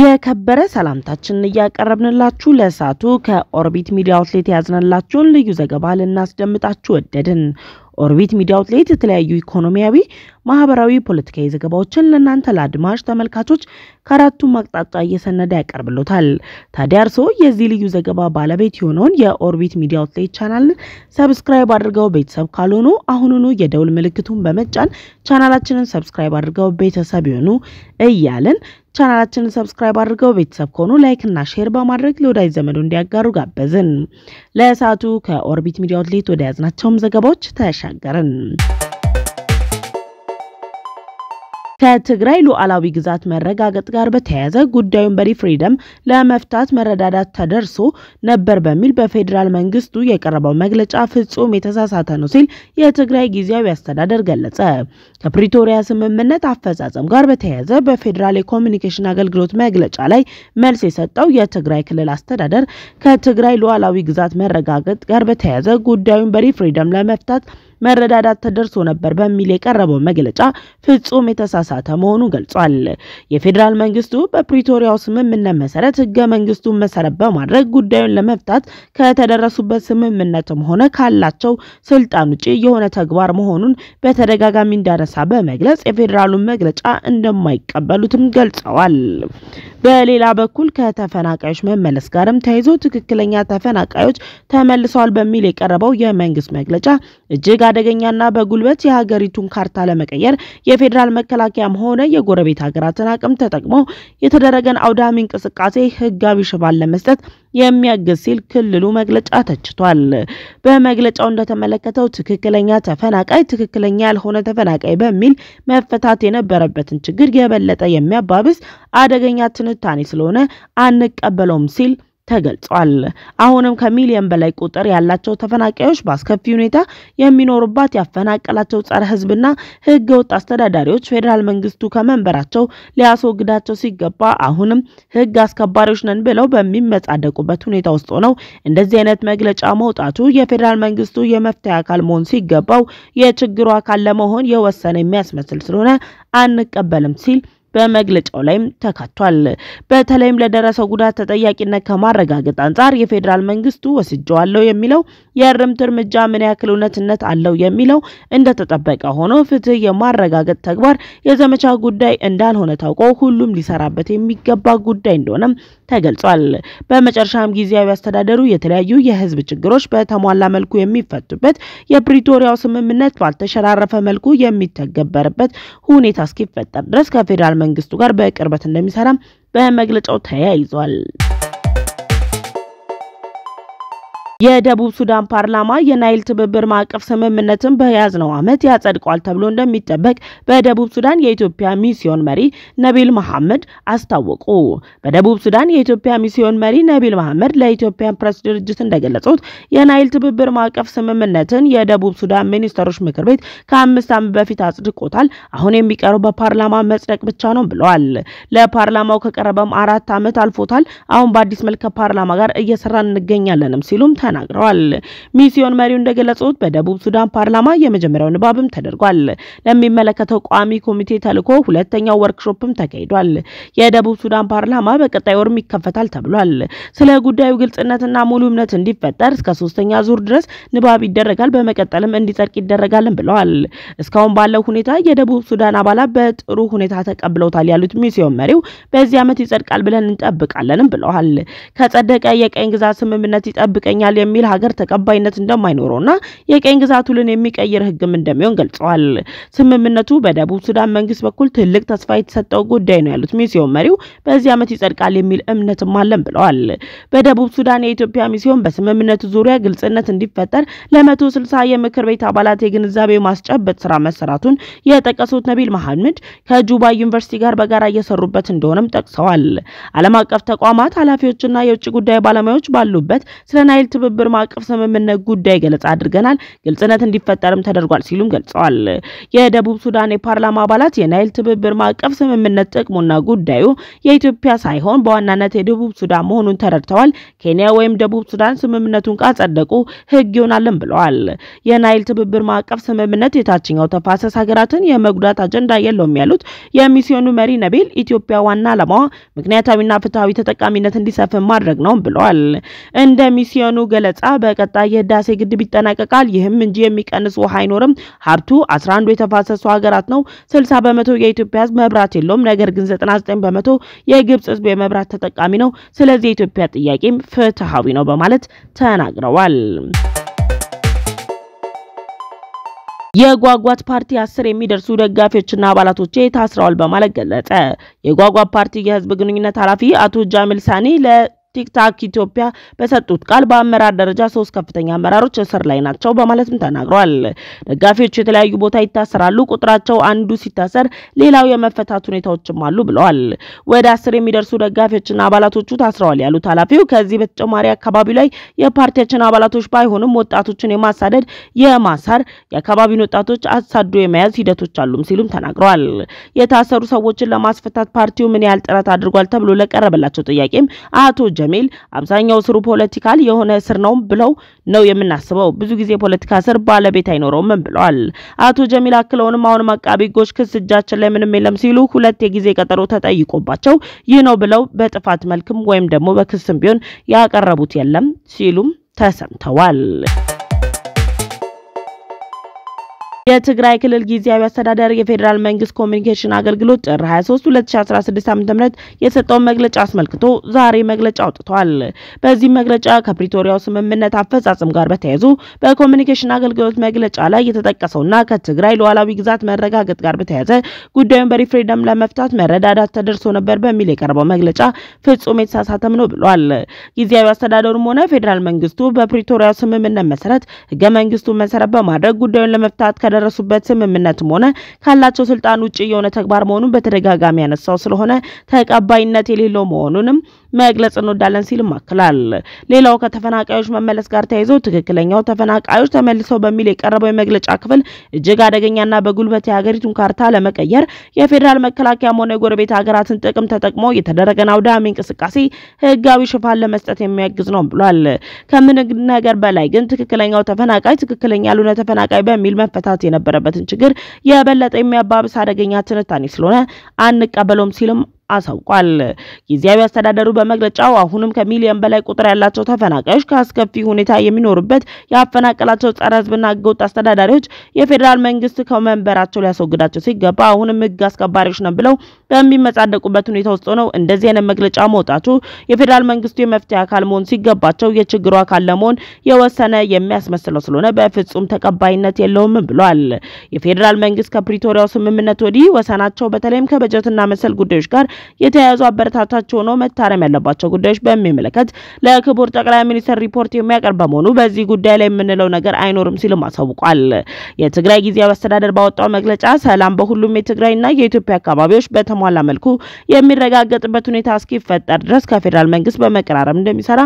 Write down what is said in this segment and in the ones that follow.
የከበረ ሰላምታችንን እያቀረብንላችሁ ለእሳቱ ከኦርቢት ሚዲያ አውትሌት የያዝንላችሁን ልዩ ዘገባ ልናስደምጣችሁ ወደድን። ኦርቢት ሚዲያ አውትሌት የተለያዩ ኢኮኖሚያዊ ማህበራዊ፣ ፖለቲካዊ ዘገባዎችን ለእናንተ ለአድማጭ ተመልካቾች ከአራቱም አቅጣጫ እየሰነደ ያቀርብሎታል። ታዲያ እርስዎ የዚህ ልዩ ዘገባ ባለቤት የሆነውን የኦርቢት ሚዲያ አውትሌት ቻናልን ሰብስክራይብ አድርገው ቤተሰብ ካልሆኑ አሁኑኑ የደውል ምልክቱን በመጫን ቻናላችንን ሰብስክራይብ አድርገው ቤተሰብ ይሆኑ እያልን ቻናላችንን ሰብስክራይብ አድርገው ቤተሰብ ከሆኑ ላይክ እና ሼር በማድረግ ለወዳጅ ዘመዱ እንዲያጋሩ ጋበዝን። ለእሳቱ ከኦርቢት ሚዲያ አውትሌት ወደ ያዝናቸውም ዘገባዎች ተሻገርን። ከትግራይ ሉዓላዊ ግዛት መረጋገጥ ጋር በተያያዘ ጉዳዩን በሪፍሬደም ለመፍታት መረዳዳት ተደርሶ ነበር በሚል በፌዴራል መንግስቱ የቀረበው መግለጫ ፍጹም የተሳሳተ ነው ሲል የትግራይ ጊዜያዊ አስተዳደር ገለጸ። ከፕሪቶሪያ ስምምነት አፈጻጸም ጋር በተያያዘ በፌዴራል የኮሚኒኬሽን አገልግሎት መግለጫ ላይ መልስ የሰጠው የትግራይ ክልል አስተዳደር ከትግራይ ሉዓላዊ ግዛት መረጋገጥ ጋር በተያያዘ ጉዳዩን በሪፍሬደም ለመፍታት መረዳዳት ተደርሶ ነበር በሚል የቀረበው መግለጫ ፍጹም የተሳሳተ መሆኑ ገልጿል። የፌዴራል መንግስቱ በፕሪቶሪያው ስምምነት መሰረት ህገ መንግስቱን መሰረት በማድረግ ጉዳዩን ለመፍታት ከተደረሱበት ስምምነትም ሆነ ካላቸው ስልጣን ውጭ የሆነ ተግባር መሆኑን በተደጋጋሚ እንዳነሳ በመግለጽ የፌዴራሉን መግለጫ እንደማይቀበሉትም ገልጸዋል። በሌላ በኩል ከተፈናቃዮች መመለስ ጋርም ተይዞ ትክክለኛ ተፈናቃዮች ተመልሰዋል በሚል የቀረበው የመንግስት መግለጫ እጅግ አደገኛና በጉልበት የሀገሪቱን ካርታ ለመቀየር የፌዴራል መከላከያም ሆነ የጎረቤት ሀገራትን አቅም ተጠቅሞ የተደረገን አውዳሚ እንቅስቃሴ ህጋዊ ሽፋን ለመስጠት የሚያግዝ ሲል ክልሉ መግለጫ ተችቷል። በመግለጫው እንደተመለከተው ትክክለኛ ተፈናቃይ ትክክለኛ ያልሆነ ተፈናቃይ በሚል መፈታት የነበረበትን ችግር የበለጠ የሚያባብስ አደገኛ ትንታኔ ስለሆነ አንቀበለውም ሲል ተገልጿል። አሁንም ከሚሊዮን በላይ ቁጥር ያላቸው ተፈናቃዮች በአስከፊ ሁኔታ የሚኖሩባት ያፈናቀላቸው ጸረ ህዝብና ህገ ወጥ አስተዳዳሪዎች ፌዴራል መንግስቱ ከመንበራቸው ሊያስወግዳቸው ሲገባ አሁንም ህግ አስከባሪዎች ነን ብለው በሚመጻደቁበት ሁኔታ ውስጥ ሆነው እንደዚህ አይነት መግለጫ መውጣቱ የፌዴራል መንግስቱ የመፍትሄ አካል መሆን ሲገባው የችግሩ አካል ለመሆን የወሰነ የሚያስመስል ስለሆነ አንቀበልም ሲል በመግለጫው ላይም ተካቷል። በተለይም ለደረሰው ጉዳት ተጠያቂነት ከማረጋገጥ አንጻር የፌዴራል መንግስቱ ወስጀዋለሁ የሚለው የእርምት እርምጃ ምን ያክል እውነትነት አለው የሚለው እንደተጠበቀ ሆኖ ፍትህ የማረጋገጥ ተግባር የዘመቻ ጉዳይ እንዳልሆነ ታውቆ ሁሉም ሊሰራበት የሚገባ ጉዳይ እንደሆነም ተገልጿል። በመጨረሻም ጊዜያዊ አስተዳደሩ የተለያዩ የህዝብ ችግሮች በተሟላ መልኩ የሚፈቱበት የፕሪቶሪያው ስምምነት ባልተሸራረፈ መልኩ የሚተገበርበት ሁኔታ እስኪፈጠር ድረስ ከፌዴራል ከመንግስቱ ጋር በቅርበት እንደሚሰራ በመግለጫው ተያይዟል። የደቡብ ሱዳን ፓርላማ የናይል ትብብር ማዕቀፍ ስምምነትን በያዝነው ዓመት ያጸድቋል ተብሎ እንደሚጠበቅ በደቡብ ሱዳን የኢትዮጵያ ሚስዮን መሪ ነቢል መሐመድ አስታወቁ። በደቡብ ሱዳን የኢትዮጵያ ሚስዮን መሪ ነቢል መሐመድ ለኢትዮጵያ ፕሬስ ድርጅት እንደገለጹት የናይል ትብብር ማዕቀፍ ስምምነትን የደቡብ ሱዳን ሚኒስተሮች ምክር ቤት ከአምስት ዓመት በፊት አጽድቆታል። አሁን የሚቀሩ በፓርላማ መጽደቅ ብቻ ነው ብለዋል። ለፓርላማው ከቀረበም አራት ዓመት አልፎታል። አሁን በአዲስ መልክ ከፓርላማ ጋር እየሰራን እንገኛለንም ሲሉም ተናግረዋል። ሚስዮን መሪው እንደገለጹት በደቡብ ሱዳን ፓርላማ የመጀመሪያው ንባብም ተደርጓል። ለሚመለከተው ቋሚ ኮሚቴ ተልኮ ሁለተኛው ወርክሾፕም ተካሂዷል። የደቡብ ሱዳን ፓርላማ በቀጣይ ወርም ይከፈታል ተብሏል። ስለ ጉዳዩ ግልጽነትና ሙሉ እምነት እንዲፈጠር እስከ ሶስተኛ ዙር ድረስ ንባብ ይደረጋል፣ በመቀጠልም እንዲጸድቅ ይደረጋልን ብለዋል። እስካሁን ባለው ሁኔታ የደቡብ ሱዳን አባላት በጥሩ ሁኔታ ተቀብለውታል ያሉት ሚስዮን መሪው በዚህ ዓመት ይጸድቃል ብለን እንጠብቃለንም ብለዋል። ከጸደቀ የቀኝ ግዛት ስምምነት ይጠብቀኛል የሚል ሀገር ተቀባይነት እንደማይኖረውና የቀኝ ግዛት ውልን የሚቀይር ህግም እንደሚሆን ገልጸዋል። ስምምነቱ በደቡብ ሱዳን መንግስት በኩል ትልቅ ተስፋ የተሰጠው ጉዳይ ነው ያሉት ሚስዮን መሪው በዚህ ዓመት ይጸድቃል የሚል እምነትም አለን ብለዋል። በደቡብ ሱዳን የኢትዮጵያ ሚስዮን በስምምነቱ ዙሪያ ግልጽነት እንዲፈጠር ለመቶ ስልሳ የምክር ቤት አባላት የግንዛቤ ማስጨበጥ ስራ መሰራቱን የጠቀሱት ነቢል መሐመድ ከጁባ ዩኒቨርሲቲ ጋር በጋራ እየሰሩበት እንደሆነም ጠቅሰዋል። ዓለም አቀፍ ተቋማት ኃላፊዎችና የውጭ ጉዳይ ባለሙያዎች ባሉበት ስለ ናይል ትብብር ትብብር ማዕቀፍ ስምምነት ጉዳይ ገለጻ አድርገናል፣ ግልጽነት እንዲፈጠርም ተደርጓል ሲሉም ገልጸዋል። የደቡብ ሱዳን የፓርላማ አባላት የናይል ትብብር ማዕቀፍ ስምምነት ጥቅሙና ጉዳዩ የኢትዮጵያ ሳይሆን በዋናነት የደቡብ ሱዳን መሆኑን ተረድተዋል። ኬንያ ወይም ደቡብ ሱዳን ስምምነቱን ካጸደቁ ህግ ይሆናልን ብለዋል። የናይል ትብብር ማዕቀፍ ስምምነት የታችኛው ተፋሰስ ሀገራትን የመጉዳት አጀንዳ የለውም ያሉት የሚስዮኑ መሪ ነቢል ኢትዮጵያ ዋና ዓላማዋ ምክንያታዊና ፍትሐዊ ተጠቃሚነት እንዲሰፍን ማድረግ ነው ብለዋል። እንደ ሚሲዮኑ ገለጻ በቀጣይ የህዳሴ ግድብ ይጠናቀቃል፣ ይህም እንጂ የሚቀንስ ውሃ አይኖርም። ሀብቱ 11 የተፋሰሱ ሀገራት ነው። 60 በመቶ የኢትዮጵያ ህዝብ መብራት የለውም። ነገር ግን 99 በመቶ የግብጽ ህዝብ የመብራት ተጠቃሚ ነው። ስለዚህ የኢትዮጵያ ጥያቄም ፍትሐዊ ነው በማለት ተናግረዋል። የጓጓት ፓርቲ አስር የሚደርሱ ደጋፊዎችና አባላቶች ታስረዋል በማለት ገለጸ። የጓጓት ፓርቲ የህዝብ ግንኙነት ኃላፊ አቶ ጃሚል ሳኒ ለ ቲክታክ ኢትዮጵያ በሰጡት ቃል በአመራር ደረጃ ሶስት ከፍተኛ አመራሮች እስር ላይ ናቸው በማለትም ተናግሯል። ደጋፊዎች የተለያዩ ቦታ ይታሰራሉ። ቁጥራቸው አንዱ ሲታሰር ሌላው የመፈታት ሁኔታዎችም አሉ ብለዋል። ወደ አስር የሚደርሱ ደጋፊዎችና አባላቶቹ ታስረዋል ያሉት ኃላፊው ከዚህ በተጨማሪ አካባቢው ላይ የፓርቲያችን አባላቶች ባይሆንም ወጣቶችን የማሳደድ የማሳር የአካባቢውን ወጣቶች አሳዶ የመያዝ ሂደቶች አሉም ሲሉም ተናግረዋል። የታሰሩ ሰዎችን ለማስፈታት ፓርቲው ምን ያህል ጥረት አድርጓል ተብሎ ለቀረበላቸው ጥያቄም አቶ ጀሚል አብዛኛው ስሩ ፖለቲካል የሆነ እስር ነው ብለው ነው የምናስበው። ብዙ ጊዜ ፖለቲካ ስር ባለቤት አይኖረውም ብለዋል አቶ ጀሚል። አክለውንም አሁንም አቃቢ ሕጎች ክስ እጃችን ላይ ምንም የለም ሲሉ ሁለት የጊዜ ቀጠሮ ተጠይቆባቸው ይህ ነው ብለው በጥፋት መልክም ወይም ደግሞ በክስም ቢሆን ያቀረቡት የለም ሲሉም ተሰምተዋል። የትግራይ ክልል ጊዜያዊ አስተዳደር የፌዴራል መንግስት ኮሚኒኬሽን አገልግሎት ጥር 23 2016 ዓ.ም የሰጠውን መግለጫ አስመልክቶ ዛሬ መግለጫ አውጥቷል። በዚህ መግለጫ ከፕሪቶሪያው ስምምነት አፈጻጸም ጋር በተያያዙ በኮሚኒኬሽን አገልግሎት መግለጫ ላይ የተጠቀሰውና ከትግራይ ሉዓላዊ ግዛት መረጋገጥ ጋር በተያያዘ ጉዳዩን በሪፍሬንደም ለመፍታት መረዳዳት ተደርሶ ነበር በሚል የቀረበው መግለጫ ፍጹም የተሳሳተም ነው ብሏል። ጊዜያዊ አስተዳደሩም ሆነ ፌዴራል መንግስቱ በፕሪቶሪያው ስምምነት መሰረት ህገ መንግስቱ መሰረት በማድረግ ጉዳዩን ለመፍታት ከደረሱበት ስምምነትም ሆነ ካላቸው ስልጣን ውጭ የሆነ ተግባር መሆኑን በተደጋጋሚ ያነሳው ስለሆነ ተቀባይነት የሌለው መሆኑንም መግለጽ እንወዳለን ሲል አክላል። ሌላው ከተፈናቃዮች መመለስ ጋር ተያይዞ ትክክለኛው ተፈናቃዮች ተመልሰው በሚል የቀረበው የመግለጫ ክፍል እጅግ አደገኛና በጉልበት የሀገሪቱን ካርታ ለመቀየር የፌዴራል መከላከያ ሆነ የጎረቤት ሀገራትን ጥቅም ተጠቅሞ የተደረገን አውዳሚ እንቅስቃሴ ህጋዊ ሽፋን ለመስጠት የሚያግዝ ነው ብሏል። ከምን ነገር በላይ ግን ትክክለኛው ተፈናቃይ ትክክለኛ ያልሆነ ተፈናቃይ በሚል መፈታት የነበረበትን ችግር የበለጠ የሚያባብስ አደገኛ ትንታኔ ስለሆነ አንቀበለውም ሲልም አሳውቋል። ጊዜያዊ አስተዳደሩ በመግለጫው አሁንም ከሚሊዮን በላይ ቁጥር ያላቸው ተፈናቃዮች ከአስከፊ ሁኔታ የሚኖሩበት ያፈናቀላቸው ጸረ ህዝብና ህገወጥ አስተዳዳሪዎች የፌዴራል መንግስት ከመንበራቸው ሊያስወግዳቸው ሲገባ አሁንም ህግ አስከባሪዎች ነው ብለው በሚመጻደቁበት ሁኔታ ውስጥ ሆነው እንደዚህ አይነት መግለጫ መውጣቱ የፌዴራል መንግስቱ የመፍትሄ አካል መሆን ሲገባቸው የችግሩ አካል ለመሆን የወሰነ የሚያስመስለው ስለሆነ በፍጹም ተቀባይነት የለውም ብሏል። የፌዴራል መንግስት ከፕሪቶሪያው ስምምነት ወዲህ ወሰናቸው በተለይም ከበጀትና መሰል ጉዳዮች ጋር የተያያዙ አበረታታች ሆኖ መታረም ያለባቸው ጉዳዮች በሚመለከት ለክቡር ጠቅላይ ሚኒስትር ሪፖርት የሚያቀርብ በመሆኑ በዚህ ጉዳይ ላይ የምንለው ነገር አይኖርም ሲልም አሳውቋል። የትግራይ ጊዜያዊ አስተዳደር ባወጣው መግለጫ ሰላም በሁሉም የትግራይና የኢትዮጵያ አካባቢዎች በተሟላ መልኩ የሚረጋገጥበት ሁኔታ እስኪፈጠር ድረስ ከፌዴራል መንግስት በመቀራረብ እንደሚሰራ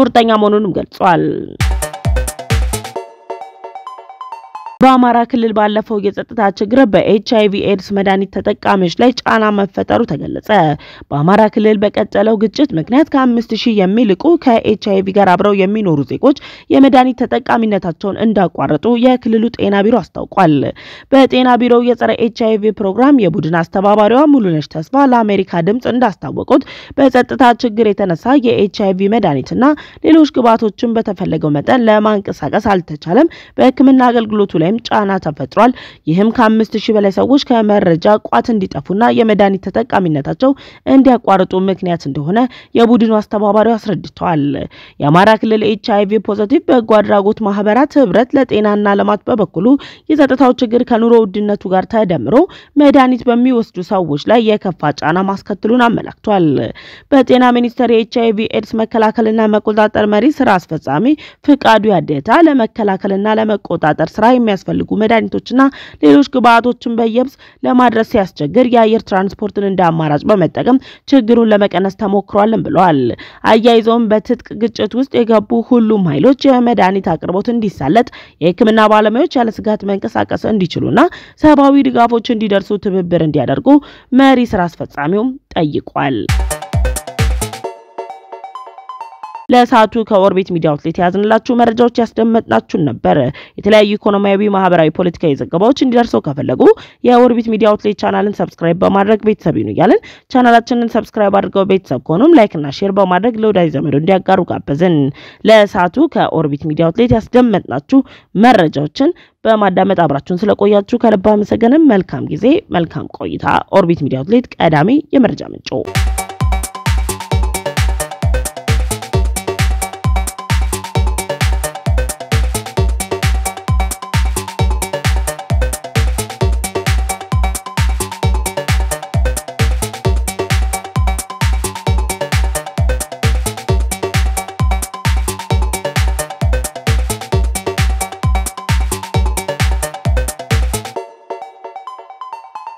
ቁርጠኛ መሆኑንም ገልጿል። በአማራ ክልል ባለፈው የጸጥታ ችግር በኤች አይቪ ኤድስ መድኃኒት ተጠቃሚዎች ላይ ጫና መፈጠሩ ተገለጸ። በአማራ ክልል በቀጠለው ግጭት ምክንያት ከአምስት ሺህ የሚልቁ ከኤች አይቪ ጋር አብረው የሚኖሩ ዜጎች የመድኃኒት ተጠቃሚነታቸውን እንዳቋረጡ የክልሉ ጤና ቢሮ አስታውቋል። በጤና ቢሮው የጸረ ኤች አይቪ ፕሮግራም የቡድን አስተባባሪዋ ሙሉነሽ ተስፋ ለአሜሪካ ድምጽ እንዳስታወቁት በጸጥታ ችግር የተነሳ የኤች አይቪ መድኃኒትና ሌሎች ግብዓቶችን በተፈለገው መጠን ለማንቀሳቀስ አልተቻለም። በሕክምና አገልግሎቱ ላይ ላይም ጫና ተፈጥሯል። ይህም ከአምስት ሺህ በላይ ሰዎች ከመረጃ ቋት እንዲጠፉና የመድኃኒት ተጠቃሚነታቸው እንዲያቋርጡ ምክንያት እንደሆነ የቡድኑ አስተባባሪው አስረድተዋል። የአማራ ክልል ኤች ቪ ፖዘቲቭ በጎ አድራጎት ማህበራት ህብረት ለጤናና ልማት በበኩሉ የጸጥታው ችግር ከኑሮ ውድነቱ ጋር ተደምሮ መድኃኒት በሚወስዱ ሰዎች ላይ የከፋ ጫና ማስከትሉን አመላክቷል። በጤና ሚኒስቴር የኤች አይ ቪ ኤድስ መከላከልና መቆጣጠር መሪ ስራ አስፈጻሚ ፍቃዱ ያደታ ለመከላከልና ለመቆጣጠር ስራ የሚያስ የሚያስፈልጉ መድኃኒቶችና ሌሎች ግብአቶችን በየብስ ለማድረስ ሲያስቸግር የአየር ትራንስፖርትን እንደ አማራጭ በመጠቀም ችግሩን ለመቀነስ ተሞክሯልን ብለዋል። አያይዘውም በትጥቅ ግጭት ውስጥ የገቡ ሁሉም ኃይሎች የመድኃኒት አቅርቦት እንዲሳለጥ፣ የህክምና ባለሙያዎች ያለ ስጋት መንቀሳቀስ እንዲችሉና ሰብአዊ ድጋፎች እንዲደርሱ ትብብር እንዲያደርጉ መሪ ስራ አስፈጻሚውም ጠይቋል። ለሰዓቱ ከኦርቢት ሚዲያ አውትሌት የያዝንላችሁ መረጃዎች ያስደመጥናችሁን ነበር። የተለያዩ ኢኮኖሚያዊ፣ ማህበራዊ፣ ፖለቲካዊ ዘገባዎች እንዲደርሰው ከፈለጉ የኦርቢት ሚዲያ አውትሌት ቻናልን ሰብስክራይብ በማድረግ ቤተሰብ ይኑ እያልን ቻናላችንን ሰብስክራይብ አድርገው ቤተሰብ ከሆኑም ላይክና ሼር በማድረግ ለወዳጅ ዘመዶ እንዲያጋሩ ጋበዝን። ለሰዓቱ ከኦርቢት ሚዲያ አውትሌት ያስደመጥናችሁ መረጃዎችን በማዳመጥ አብራችሁን ስለቆያችሁ ከልብ አመሰገንም። መልካም ጊዜ፣ መልካም ቆይታ። ኦርቢት ሚዲያ አውትሌት ቀዳሚ የመረጃ ምንጭ